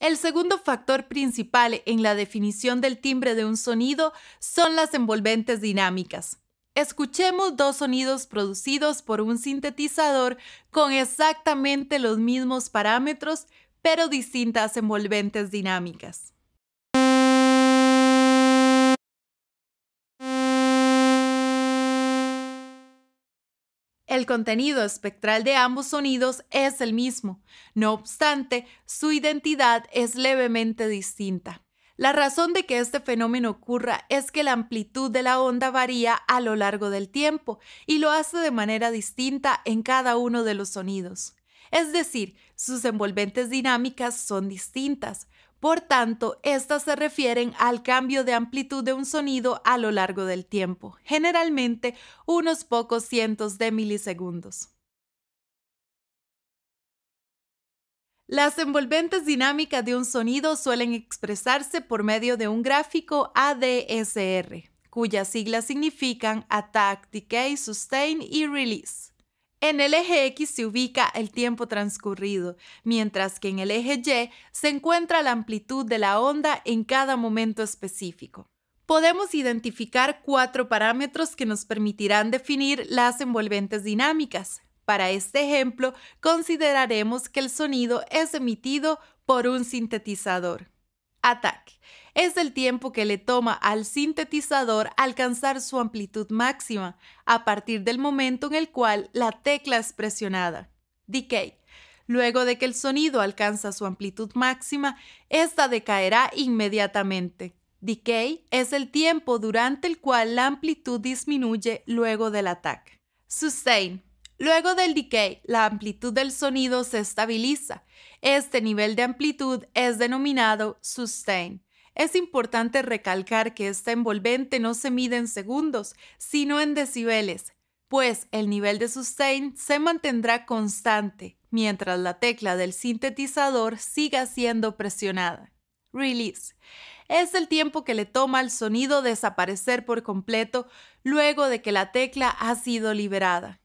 El segundo factor principal en la definición del timbre de un sonido son las envolventes dinámicas. Escuchemos dos sonidos producidos por un sintetizador con exactamente los mismos parámetros, pero distintas envolventes dinámicas. El contenido espectral de ambos sonidos es el mismo, no obstante, su identidad es levemente distinta. La razón de que este fenómeno ocurra es que la amplitud de la onda varía a lo largo del tiempo y lo hace de manera distinta en cada uno de los sonidos. Es decir, sus envolventes dinámicas son distintas, por tanto, estas se refieren al cambio de amplitud de un sonido a lo largo del tiempo, generalmente unos pocos cientos de milisegundos. Las envolventes dinámicas de un sonido suelen expresarse por medio de un gráfico ADSR, cuyas siglas significan Attack, Decay, Sustain y Release. En el eje X se ubica el tiempo transcurrido, mientras que en el eje Y se encuentra la amplitud de la onda en cada momento específico. Podemos identificar cuatro parámetros que nos permitirán definir las envolventes dinámicas. Para este ejemplo, consideraremos que el sonido es emitido por un sintetizador attack. Es el tiempo que le toma al sintetizador alcanzar su amplitud máxima a partir del momento en el cual la tecla es presionada. Decay. Luego de que el sonido alcanza su amplitud máxima, esta decaerá inmediatamente. Decay es el tiempo durante el cual la amplitud disminuye luego del ataque. Sustain Luego del decay, la amplitud del sonido se estabiliza. Este nivel de amplitud es denominado sustain. Es importante recalcar que esta envolvente no se mide en segundos, sino en decibeles, pues el nivel de sustain se mantendrá constante mientras la tecla del sintetizador siga siendo presionada. Release. Es el tiempo que le toma al sonido desaparecer por completo luego de que la tecla ha sido liberada.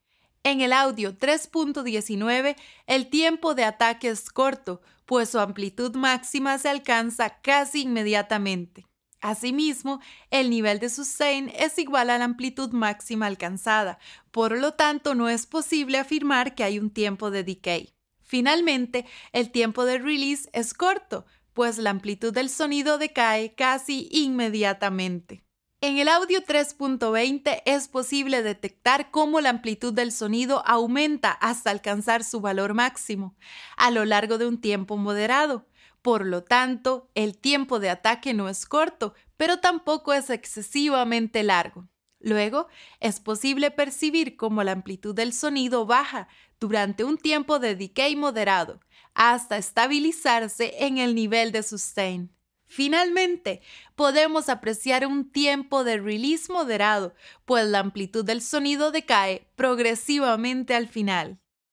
En el audio 3.19, el tiempo de ataque es corto, pues su amplitud máxima se alcanza casi inmediatamente. Asimismo, el nivel de sustain es igual a la amplitud máxima alcanzada, por lo tanto no es posible afirmar que hay un tiempo de decay. Finalmente, el tiempo de release es corto, pues la amplitud del sonido decae casi inmediatamente. En el audio 3.20 es posible detectar cómo la amplitud del sonido aumenta hasta alcanzar su valor máximo a lo largo de un tiempo moderado. Por lo tanto, el tiempo de ataque no es corto, pero tampoco es excesivamente largo. Luego, es posible percibir cómo la amplitud del sonido baja durante un tiempo de decay moderado, hasta estabilizarse en el nivel de sustain. Finalmente, podemos apreciar un tiempo de release moderado, pues la amplitud del sonido decae progresivamente al final.